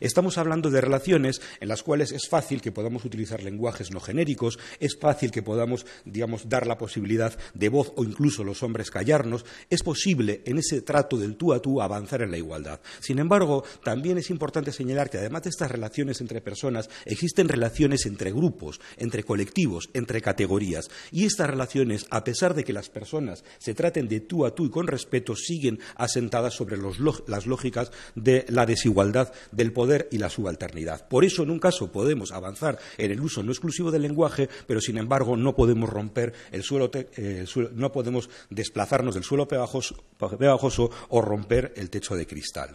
Estamos hablando de relaciones en las cuales es fácil que podamos utilizar lenguajes no genéricos, es fácil que podamos, digamos, dar la posibilidad de voz o incluso los hombres callarnos. Es posible en ese trato del tú a tú avanzar en la igualdad. Sin embargo, también es importante señalar que además de estas relaciones entre personas, existen relaciones entre grupos, entre colectivos, entre categorías. Y estas relaciones, a pesar de que las personas se traten de tú a tú y con respeto, siguen asentadas sobre las lógicas de la desigualdad del poder y la subalternidad. Por eso, en un caso, podemos avanzar en el uso no exclusivo del lenguaje, pero sin embargo no podemos romper el suelo, eh, no podemos desplazarnos del suelo pegajoso o romper el techo de cristal.